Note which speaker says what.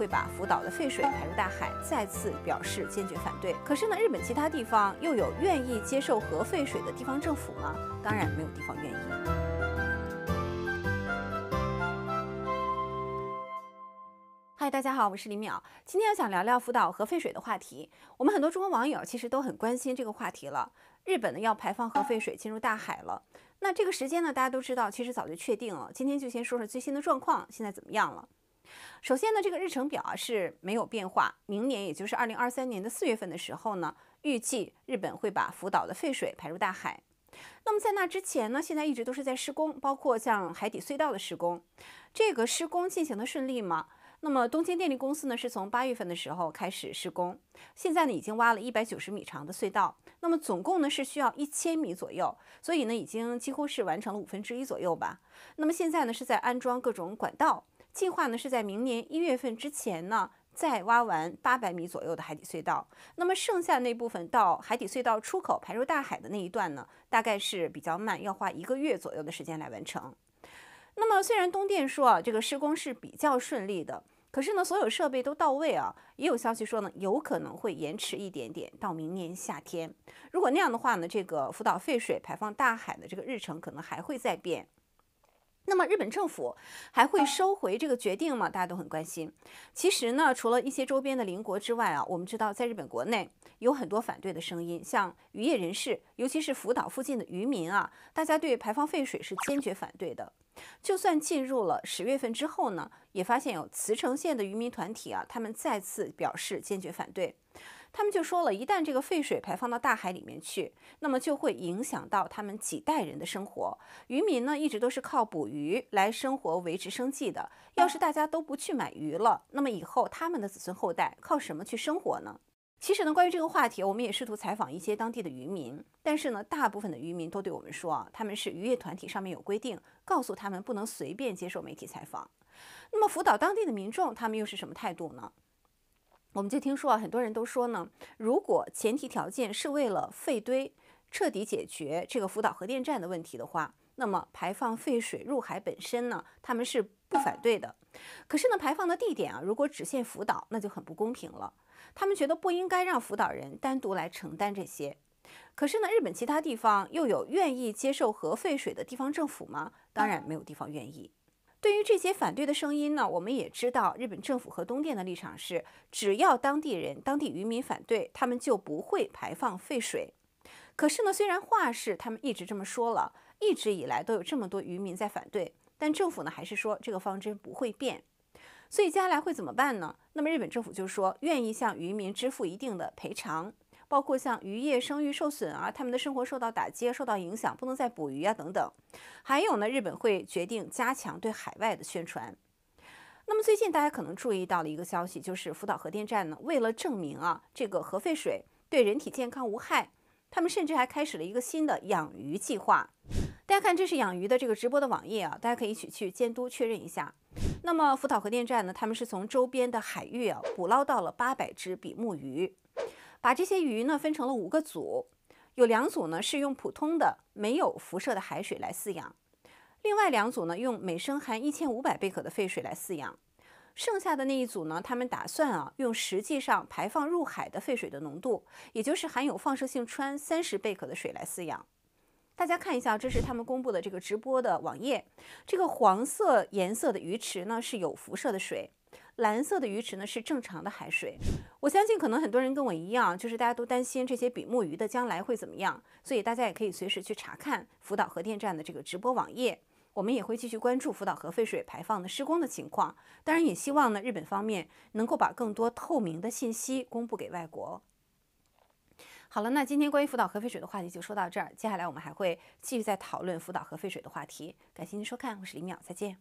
Speaker 1: 会把福岛的废水排入大海，再次表示坚决反对。可是呢，日本其他地方又有愿意接受核废水的地方政府吗？当然没有地方愿意。嗨，大家好，我是李淼，今天想聊聊福岛核废水的话题。我们很多中国网友其实都很关心这个话题了。日本呢要排放核废水进入大海了，那这个时间呢大家都知道，其实早就确定了。今天就先说说最新的状况，现在怎么样了？首先呢，这个日程表啊是没有变化。明年，也就是二零二三年的四月份的时候呢，预计日本会把福岛的废水排入大海。那么在那之前呢，现在一直都是在施工，包括像海底隧道的施工。这个施工进行的顺利吗？那么东京电力公司呢，是从八月份的时候开始施工，现在呢已经挖了一百九十米长的隧道。那么总共呢是需要一千米左右，所以呢已经几乎是完成了五分之一左右吧。那么现在呢是在安装各种管道。计划呢是在明年一月份之前呢，再挖完八百米左右的海底隧道。那么剩下那部分到海底隧道出口排入大海的那一段呢，大概是比较慢，要花一个月左右的时间来完成。那么虽然东电说啊，这个施工是比较顺利的，可是呢，所有设备都到位啊，也有消息说呢，有可能会延迟一点点到明年夏天。如果那样的话呢，这个福岛废水排放大海的这个日程可能还会再变。那么日本政府还会收回这个决定吗？大家都很关心。其实呢，除了一些周边的邻国之外啊，我们知道在日本国内有很多反对的声音，像渔业人士，尤其是福岛附近的渔民啊，大家对排放废水是坚决反对的。就算进入了十月份之后呢，也发现有茨城县的渔民团体啊，他们再次表示坚决反对。他们就说了一旦这个废水排放到大海里面去，那么就会影响到他们几代人的生活。渔民呢一直都是靠捕鱼来生活维持生计的。要是大家都不去买鱼了，那么以后他们的子孙后代靠什么去生活呢？其实呢，关于这个话题，我们也试图采访一些当地的渔民，但是呢，大部分的渔民都对我们说啊，他们是渔业团体，上面有规定，告诉他们不能随便接受媒体采访。那么福岛当地的民众他们又是什么态度呢？我们就听说啊，很多人都说呢，如果前提条件是为了废堆彻底解决这个福岛核电站的问题的话，那么排放废水入海本身呢，他们是不反对的。可是呢，排放的地点啊，如果只限福岛，那就很不公平了。他们觉得不应该让福岛人单独来承担这些。可是呢，日本其他地方又有愿意接受核废水的地方政府吗？当然没有地方愿意。对于这些反对的声音呢，我们也知道日本政府和东电的立场是，只要当地人、当地渔民反对，他们就不会排放废水。可是呢，虽然话是他们一直这么说了，一直以来都有这么多渔民在反对，但政府呢还是说这个方针不会变。所以接下来会怎么办呢？那么日本政府就说愿意向渔民支付一定的赔偿。包括像渔业声誉受损啊，他们的生活受到打击、受到影响，不能再捕鱼啊等等。还有呢，日本会决定加强对海外的宣传。那么最近大家可能注意到了一个消息，就是福岛核电站呢，为了证明啊这个核废水对人体健康无害，他们甚至还开始了一个新的养鱼计划。大家看，这是养鱼的这个直播的网页啊，大家可以一起去监督确认一下。那么福岛核电站呢，他们是从周边的海域啊捕捞到了八百只比目鱼。把这些鱼呢分成了五个组，有两组呢是用普通的没有辐射的海水来饲养，另外两组呢用每升含一千五百贝壳的废水来饲养，剩下的那一组呢，他们打算啊用实际上排放入海的废水的浓度，也就是含有放射性氚三十贝壳的水来饲养。大家看一下，这是他们公布的这个直播的网页，这个黄色颜色的鱼池呢是有辐射的水。蓝色的鱼池呢是正常的海水，我相信可能很多人跟我一样，就是大家都担心这些比目鱼的将来会怎么样，所以大家也可以随时去查看福岛核电站的这个直播网页。我们也会继续关注福岛核废水排放的施工的情况，当然也希望呢日本方面能够把更多透明的信息公布给外国。好了，那今天关于福岛核废水的话题就说到这儿，接下来我们还会继续在讨论福岛核废水的话题。感谢您收看，我是李淼，再见。